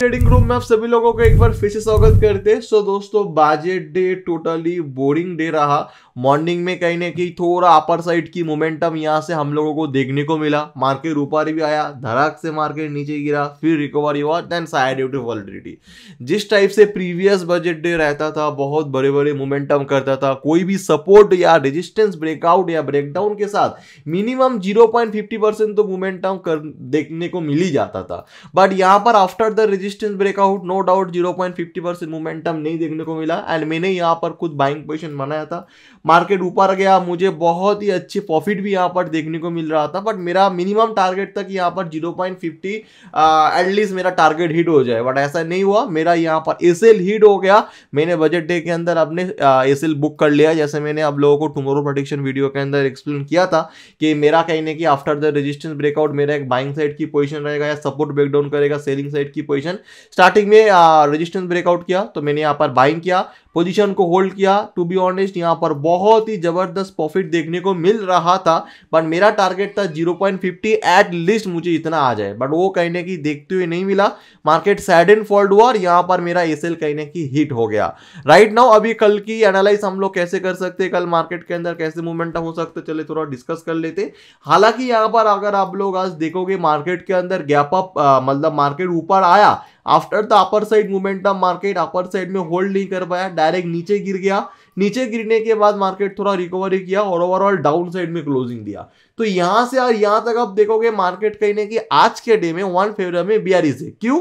Trading room में आप सभी लोगों को एक बार फिर से स्वागत करते हैं सो दोस्तों budget day totally boring day रहा मॉर्निंग में कहीं ना कहीं थोड़ा अपर साइड की मोमेंटम यहाँ से हम लोगों को देखने को मिला मार्केट ऊपर भी आया धराक से मार्केट नीचे गिरा फिर रिकवरी हुआ then side due to volatility जिस टाइप से प्रीवियस बजट डे रहता था बहुत बड़े बड़े मोमेंटम करता था कोई भी सपोर्ट या रेजिस्टेंस ब्रेकआउट या ब्रेकडाउन के साथ मिनिमम जीरो तो मोमेंटम देखने को मिल ही जाता था बट यहाँ पर after the resist resistance breakout no doubt 0.50 percent momentum नहीं देखने को मिला एंड मैंने यहाँ पर कुछ बाइंग पोजिशन बनाया था मार्केट ऊपर गया मुझे बहुत ही अच्छे प्रॉफिट भी यहाँ पर देखने को मिल रहा था बट मेरा मिनिमम टारगेट तक यहाँ पर 0.50 एटलीस्ट मेरा टारगेट हिट हो जाए बट ऐसा नहीं हुआ मेरा यहाँ पर एस हिट हो गया मैंने बजट डे के अंदर अपने एस बुक कर लिया जैसे मैंने आप लोगों को टुमोरो प्रोडिक्शन वीडियो के अंदर एक्सप्लेन किया था कि मेरा कहने की आफ्टर द रेजिस्टेंस ब्रेकआउट मेरा एक बाइंग साइड की पोजिशन रहेगा या सपोर्ट ब्रेकडाउन करेगा सेलिंग साइड की पोजिशन स्टार्टिंग में रजिस्टेंस ब्रेकआउट किया तो मैंने यहाँ पर बाइंग किया पोजीशन को होल्ड किया टू बी ऑनेस्ट यहाँ पर बहुत ही ज़बरदस्त प्रॉफिट देखने को मिल रहा था बट मेरा टारगेट था 0.50 एट लीस्ट मुझे इतना आ जाए बट वो कहने की देखते हुए नहीं मिला मार्केट सैड एंड फॉल्ड हुआ और यहाँ पर मेरा एस कहने की हिट हो गया राइट right नाउ अभी कल की एनालाइज हम लोग कैसे कर सकते कल मार्केट के अंदर कैसे मूवमेंट हो सकते चले थोड़ा डिस्कस कर लेते हालांकि यहाँ पर अगर आप लोग आज देखोगे मार्केट के अंदर गैप अप मतलब मार्केट ऊपर आया after the upper side momentum market upper side में होल्ड नहीं कर पाया डायरेक्ट नीचे गिर गया नीचे गिरने के बाद मार्केट थोड़ा रिकवरी किया और ओवरऑल डाउन साइड में क्लोजिंग दिया तो यहां से और यहां तक आप देखोगे मार्केट कहीं ना कहीं आज के डे में वन फेवर में बियारिस है क्यों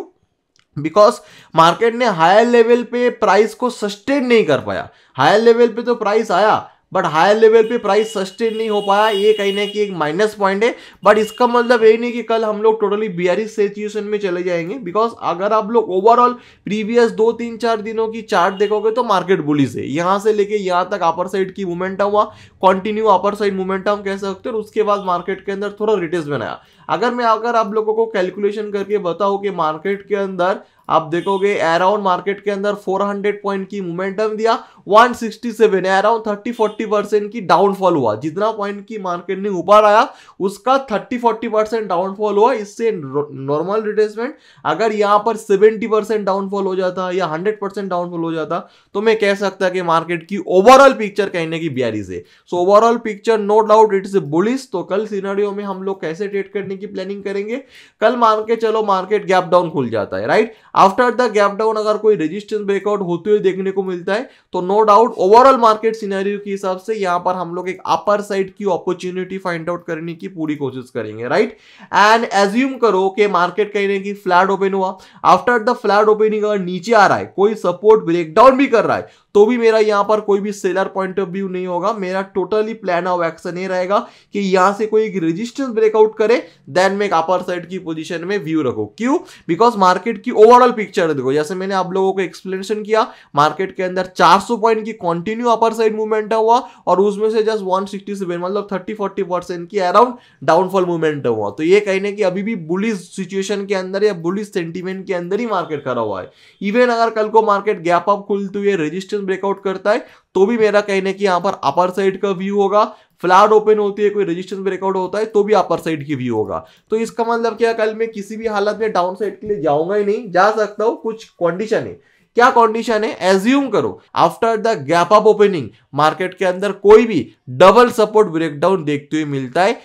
बिकॉज मार्केट ने हायर लेवल पे प्राइस को सस्टेन नहीं कर पाया हायर लेवल पे तो प्राइस आया बट हायर लेवल पे प्राइस सस्टेन नहीं हो पाया ये कहीं ना कि एक माइनस पॉइंट है बट इसका मतलब ये नहीं कि कल हम लोग टोटली बियरिस सिचुएशन में चले जाएंगे बिकॉज अगर आप लोग ओवरऑल प्रीवियस दो तीन चार दिनों की चार्ट देखोगे तो मार्केट बुलिस है यहाँ से लेके यहाँ तक अपर साइड की मोमेंटम हुआ कंटिन्यू अपर साइड मोमेंटम कह सकते हो और उसके बाद मार्केट के अंदर थोड़ा रिटेस बनाया अगर मैं अगर आप लोगों को कैलकुलेशन करके बताऊँ कि मार्केट के अंदर आप देखोगे अराउंड मार्केट के अंदर 400 पॉइंट की मोमेंटम दिया 167 है अराउंड 30 40 परसेंट की डाउनफॉल हुआ जितना पॉइंट की मार्केट ने ऊपर आया उसका 30 40 परसेंट डाउनफॉल हुआ इससे नॉर्मल रिटेसमेंट अगर यहाँ पर 70 परसेंट डाउनफॉल हो जाता या 100 परसेंट डाउनफॉल हो जाता तो मैं कह सकता कि मार्केट की ओवरऑल पिक्चर कहने की बियारीज है so overall picture no doubt it's a bullish तो कल सीनारियो में हम लोग कैसे ट्रेड करने की प्लानिंग करेंगे कल मार्केट चलो मार्केट गैप डाउन खुल जाता है right after the gap down अगर कोई रेजिस्टेंस ब्रेकआउट होते हुए देखने को मिलता है तो no doubt overall market scenario के हिसाब से यहां पर हम लोग एक अपर साइड की अपॉर्चुनिटी फाइंड आउट करने की पूरी कोशिश करेंगे राइट एंड एज्यूम करो कि मार्केट कहीं ना कहीं फ्लैट ओपन हुआ आफ्टर द फ्लैट ओपनिंग अगर नीचे आ रहा है कोई सपोर्ट ब्रेकडाउन भी कर रहा है तो भी मेरा यहाँ पर कोई भी सेलर पॉइंट ऑफ व्यू नहीं होगा मेरा टोटली प्लान ऑफ एक्शन ये रहेगा कि यहाँ से कोई एक रेजिस्टेंस ब्रेकआउट करे देन मैं एक अपर साइड की पोजिशन में व्यू रखो क्यों बिकॉज मार्केट की ओवरऑल ओवरऑल पिक्चर देखो जैसे मैंने आप लोगों को एक्सप्लेनेशन किया मार्केट के अंदर 400 पॉइंट की कंटिन्यू अपर साइड मूवमेंट हुआ और उसमें से जस्ट 167 मतलब 30 40 परसेंट की अराउंड डाउनफॉल मूवमेंट हुआ तो ये कहने की अभी भी बुलिस सिचुएशन के अंदर या बुलिस सेंटिमेंट के अंदर ही मार्केट खड़ा हुआ है इवन अगर कल को मार्केट गैप अप खुलते हुए रेजिस्टेंस ब्रेकआउट करता है तो भी मेरा कहने की यहाँ पर अपर साइड का व्यू होगा फ्लैट ओपन होती है कोई रजिस्टर ब्रेकआउट होता है तो भी अपर साइड की व्यू होगा तो इसका मतलब क्या कल मैं किसी भी हालत में डाउन साइड के लिए जाऊंगा ही नहीं जा सकता हूँ कुछ कंडीशन है क्या कंडीशन है एज्यूम करो after the gap up opening market के अंदर कोई भी डबल सपोर्ट ब्रेकडाउन देखते हुए मिलता है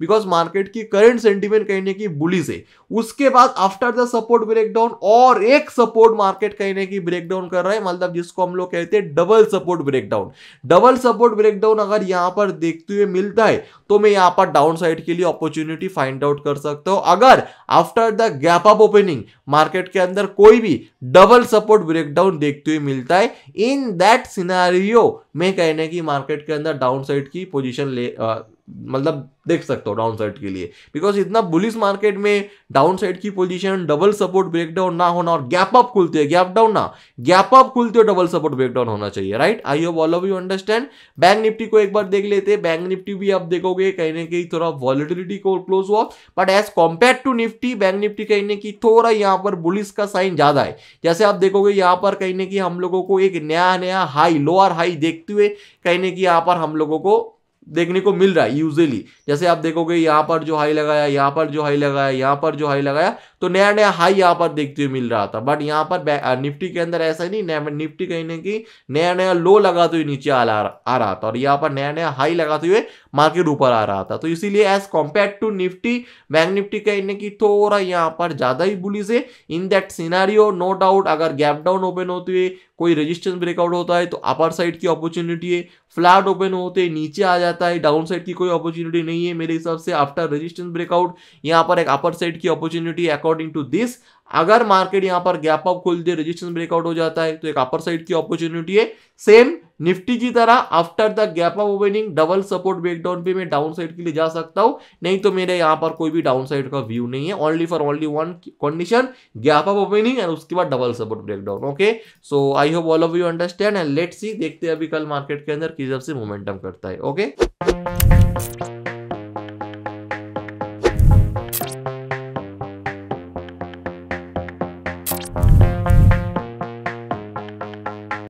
बिकॉज मार्केट की करंट सेंटिमेंट कहने की बुलिस है उसके बाद आफ्टर द सपोर्ट ब्रेकडाउन और एक सपोर्ट मार्केट कहने की ब्रेकडाउन कर रहा है मतलब जिसको हम लोग कहते हैं double support breakdown double support breakdown अगर यहां पर देखते हुए मिलता है तो मैं यहां पर डाउन साइड के लिए अपॉर्चुनिटी फाइंड आउट कर सकता हूं अगर after the gap up opening market के अंदर कोई भी डबल सपोर्ट ब्रेकडाउन देखते हुए मिलता है इन दैट सिनारियो में कहने की मार्केट के अंदर डाउन साइड की पोजिशन ले आ, मतलब देख सकते हो डाउन साइड के लिए बिकॉज इतना बुलिस मार्केट में डाउन साइड की पोजीशन डबल सपोर्ट ब्रेकडाउन ना होना और गैप अप खुलते हैं गैप डाउन ना गैप अप खुलते हो डबल सपोर्ट ब्रेकडाउन होना चाहिए right I hope all of you understand bank Nifty को एक बार देख लेते हैं बैंक निफ्टी भी आप देखोगे कहीं ना कहीं थोड़ा वॉलिडिलिटी को क्लोज हुआ but as compare to Nifty bank Nifty कहीं ना कहीं थोड़ा यहाँ पर बुलिस का साइन ज्यादा है जैसे आप देखोगे यहाँ पर कहीं ना कहीं हम लोगों को एक नया नया हाई लोअर हाई देखते हुए कहीं ना कहीं यहाँ पर हम लोगों को देखने को मिल रहा है यूजली जैसे आप देखोगे यहां पर जो हाई लगाया यहां पर जो हाई लगाया यहां पर जो हाई लगाया तो नया नया हाई यहाँ पर देखते हुए मिल रहा था बट यहाँ पर निफ्टी के अंदर ऐसा ही नहीं निफ्टी कहीं ना कहीं नया नया लो लगाते हुए नीचे आ रहा था और यहाँ पर नया नया हाई लगाते हुए मार्केट ऊपर आ रहा था तो इसीलिए as compare to Nifty bank Nifty कहीं ना कहीं थोड़ा यहाँ पर ज़्यादा ही बुलिस है in that scenario no doubt अगर गैप डाउन ओपन होते हुए कोई रेजिस्टेंस ब्रेकआउट होता है तो अपर साइड की अपॉर्चुनिटी है फ्लैट ओपन होते नीचे आ जाता है डाउन साइड की कोई अपॉर्चुनिटी नहीं है मेरे हिसाब से आफ्टर रेजिस्टेंस ब्रेकआउट यहाँ पर एक अपर साइड की अपॉर्चुनिटी है अकॉर्डिंग टू दिस अगर मार्केट यहां पर गैप अप खोल दे रजिस्टेंस ब्रेकआउट हो जाता है तो एक अपर साइड की अपॉर्चुनिटी है सेम निफ्टी की तरह after the gap of opening double support breakdown पे मैं डाउन साइड के लिए जा सकता हूं नहीं तो मेरे यहां पर कोई भी डाउन साइड का व्यू नहीं है only for only one condition gap of opening and उसके बाद double support breakdown okay so I hope all of you understand and let see देखते हैं अभी कल मार्केट के अंदर किस से मोमेंटम करता है ओके okay?